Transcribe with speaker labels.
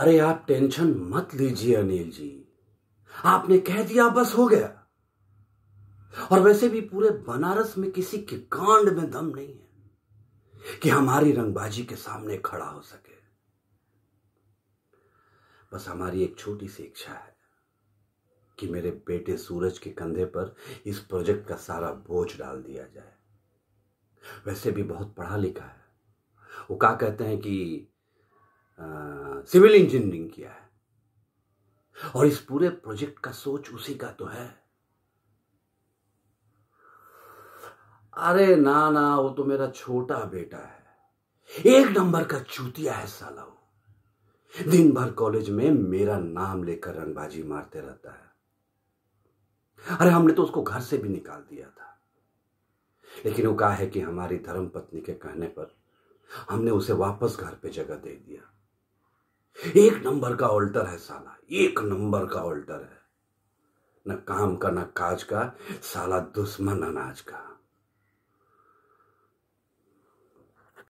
Speaker 1: अरे आप टेंशन मत लीजिए अनिल जी आपने कह दिया बस हो गया और वैसे भी पूरे बनारस में किसी के कांड में दम नहीं है कि हमारी रंगबाजी के सामने खड़ा हो सके बस हमारी एक छोटी सी इच्छा है कि मेरे बेटे सूरज के कंधे पर इस प्रोजेक्ट का सारा बोझ डाल दिया जाए वैसे भी बहुत पढ़ा लिखा है वो कहा कहते हैं कि आ, सिविल इंजीनियरिंग किया है और इस पूरे प्रोजेक्ट का सोच उसी का तो है अरे ना ना वो तो मेरा छोटा बेटा है एक नंबर का चूतिया है साला वो दिन भर कॉलेज में मेरा नाम लेकर रंगबाजी मारते रहता है अरे हमने तो उसको घर से भी निकाल दिया था लेकिन वो कहा है कि हमारी धर्म पत्नी के कहने पर हमने उसे वापस घर पे जगह दे दिया एक नंबर का ऑल्टर है साला एक नंबर का ऑल्टर है न काम का न काज का साला दुश्मन अनाज का